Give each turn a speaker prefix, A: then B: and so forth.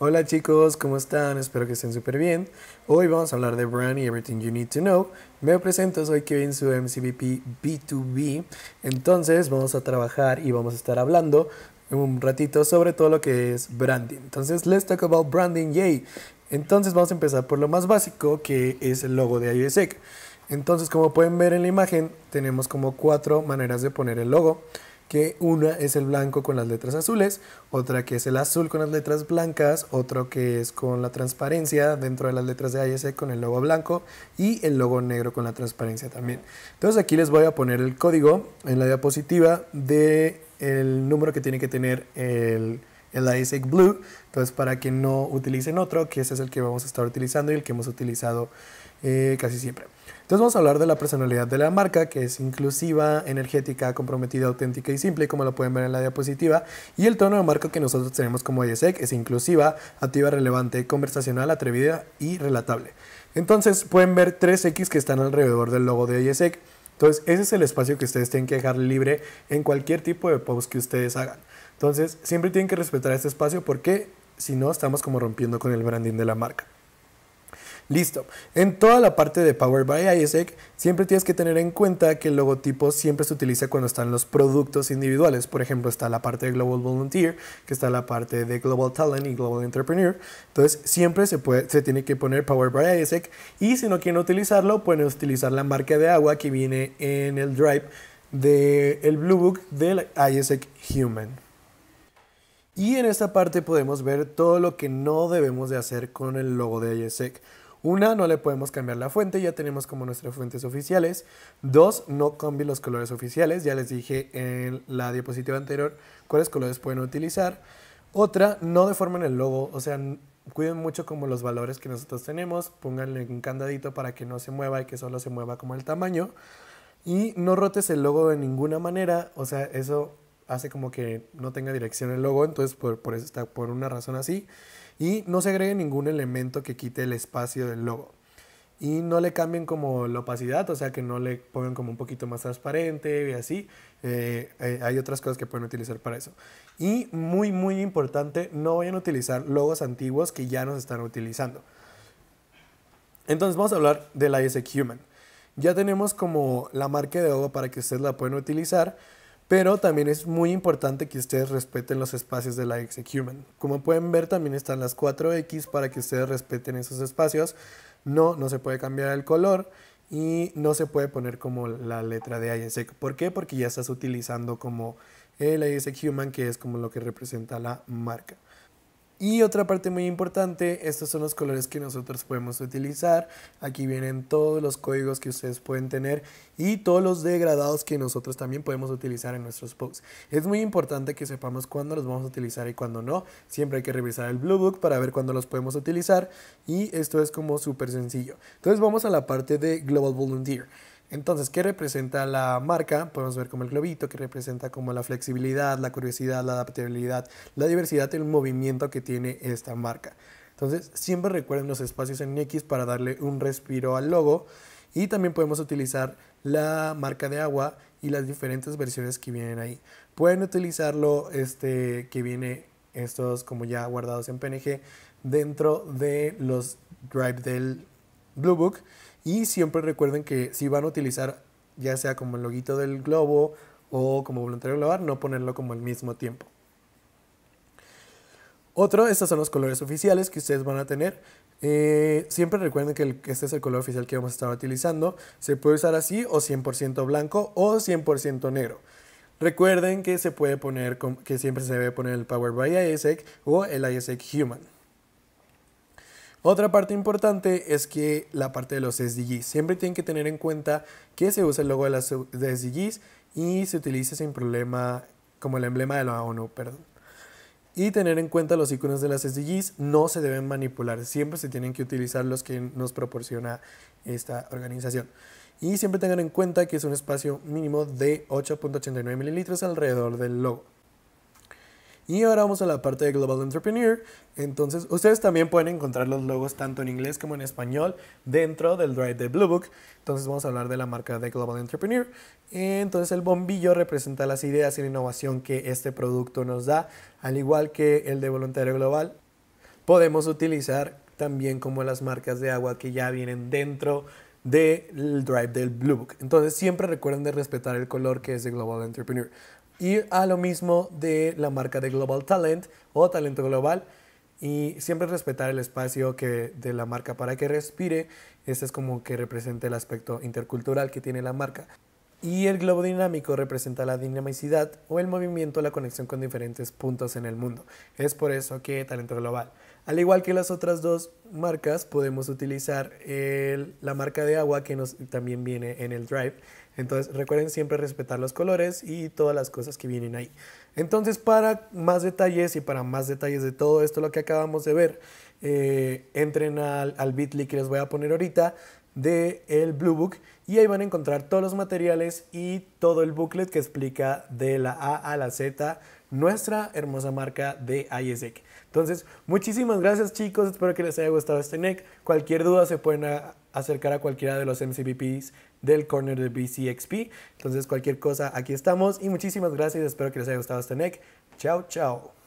A: Hola chicos, ¿cómo están? Espero que estén súper bien. Hoy vamos a hablar de Branding y everything you need to know. Me presento, soy Kevin, su MCVP B2B. Entonces vamos a trabajar y vamos a estar hablando un ratito sobre todo lo que es branding. Entonces, let's talk about branding, yay. Entonces vamos a empezar por lo más básico que es el logo de IUSEC. Entonces, como pueden ver en la imagen, tenemos como cuatro maneras de poner el logo que una es el blanco con las letras azules, otra que es el azul con las letras blancas, otro que es con la transparencia dentro de las letras de is con el logo blanco y el logo negro con la transparencia también. Entonces aquí les voy a poner el código en la diapositiva del número que tiene que tener el el ASIC Blue. Entonces, para que no utilicen otro, que ese es el que vamos a estar utilizando y el que hemos utilizado eh, casi siempre. Entonces vamos a hablar de la personalidad de la marca, que es inclusiva, energética, comprometida, auténtica y simple, como lo pueden ver en la diapositiva. Y el tono de marca que nosotros tenemos como ISEC es inclusiva, activa, relevante, conversacional, atrevida y relatable. Entonces pueden ver tres X que están alrededor del logo de ISEC. Entonces, ese es el espacio que ustedes tienen que dejar libre en cualquier tipo de post que ustedes hagan. Entonces, siempre tienen que respetar este espacio porque si no, estamos como rompiendo con el branding de la marca. Listo. En toda la parte de Power by ISEC, siempre tienes que tener en cuenta que el logotipo siempre se utiliza cuando están los productos individuales. Por ejemplo, está la parte de Global Volunteer, que está la parte de Global Talent y Global Entrepreneur. Entonces, siempre se, puede, se tiene que poner Power by ISEC. Y si no quieren utilizarlo, pueden utilizar la marca de agua que viene en el Drive del de Blue Book del ISEC Human. Y en esta parte podemos ver todo lo que no debemos de hacer con el logo de ISEC. Una, no le podemos cambiar la fuente, ya tenemos como nuestras fuentes oficiales. Dos, no cambie los colores oficiales, ya les dije en la diapositiva anterior cuáles colores pueden utilizar. Otra, no deformen el logo, o sea, cuiden mucho como los valores que nosotros tenemos, pónganle un candadito para que no se mueva y que solo se mueva como el tamaño. Y no rotes el logo de ninguna manera, o sea, eso hace como que no tenga dirección el logo, entonces por, por, eso está, por una razón así. Y no se agregue ningún elemento que quite el espacio del logo. Y no le cambien como la opacidad, o sea que no le pongan como un poquito más transparente y así. Eh, eh, hay otras cosas que pueden utilizar para eso. Y muy, muy importante, no vayan a utilizar logos antiguos que ya nos están utilizando. Entonces vamos a hablar de la ISEC Human. Ya tenemos como la marca de logo para que ustedes la puedan utilizar. Pero también es muy importante que ustedes respeten los espacios de la Human. Como pueden ver, también están las 4X para que ustedes respeten esos espacios. No, no se puede cambiar el color y no se puede poner como la letra de ISEC. ¿Por qué? Porque ya estás utilizando como el ISEC Human, que es como lo que representa la marca. Y otra parte muy importante, estos son los colores que nosotros podemos utilizar. Aquí vienen todos los códigos que ustedes pueden tener y todos los degradados que nosotros también podemos utilizar en nuestros posts. Es muy importante que sepamos cuándo los vamos a utilizar y cuándo no. Siempre hay que revisar el Blue Book para ver cuándo los podemos utilizar y esto es como súper sencillo. Entonces vamos a la parte de Global Volunteer. Entonces, ¿qué representa la marca? Podemos ver como el globito, que representa como la flexibilidad, la curiosidad, la adaptabilidad, la diversidad, el movimiento que tiene esta marca. Entonces, siempre recuerden los espacios en X para darle un respiro al logo. Y también podemos utilizar la marca de agua y las diferentes versiones que vienen ahí. Pueden utilizarlo este que viene estos como ya guardados en PNG dentro de los drive del Blue Book y siempre recuerden que si van a utilizar ya sea como el loguito del globo o como voluntario global, no ponerlo como al mismo tiempo. Otro, estos son los colores oficiales que ustedes van a tener. Eh, siempre recuerden que este es el color oficial que vamos a estar utilizando. Se puede usar así o 100% blanco o 100% negro. Recuerden que se puede poner, que siempre se debe poner el Power by ISEC o el ISEC Human. Otra parte importante es que la parte de los SDGs. Siempre tienen que tener en cuenta que se usa el logo de las SDGs y se utiliza sin problema como el emblema de la ONU, perdón. Y tener en cuenta los iconos de las SDGs no se deben manipular, siempre se tienen que utilizar los que nos proporciona esta organización. Y siempre tengan en cuenta que es un espacio mínimo de 8.89 mililitros alrededor del logo. Y ahora vamos a la parte de Global Entrepreneur. Entonces, ustedes también pueden encontrar los logos tanto en inglés como en español dentro del Drive de Blue Book. Entonces, vamos a hablar de la marca de Global Entrepreneur. Entonces, el bombillo representa las ideas y la innovación que este producto nos da, al igual que el de Voluntario Global. Podemos utilizar también como las marcas de agua que ya vienen dentro del drive del Blue Book. Entonces siempre recuerden de respetar el color que es de Global Entrepreneur. Y a lo mismo de la marca de Global Talent o Talento Global. Y siempre respetar el espacio que, de la marca para que respire. Este es como que representa el aspecto intercultural que tiene la marca. Y el globo dinámico representa la dinamicidad o el movimiento, la conexión con diferentes puntos en el mundo. Es por eso que Talento Global. Al igual que las otras dos marcas, podemos utilizar la marca de agua que nos, también viene en el Drive entonces recuerden siempre respetar los colores y todas las cosas que vienen ahí. Entonces para más detalles y para más detalles de todo esto lo que acabamos de ver, eh, entren al, bit.ly que les voy a poner ahorita del el Blue Book y ahí van a encontrar todos los materiales y todo el booklet que explica de la A a la Z nuestra hermosa marca de ISEC. Entonces, muchísimas gracias chicos, espero que les haya gustado este NEC. Cualquier duda se pueden acercar a cualquiera de los MCBPs del corner de BCXP. Entonces, cualquier cosa, aquí estamos y muchísimas gracias, espero que les haya gustado este NEC. Chao, chao.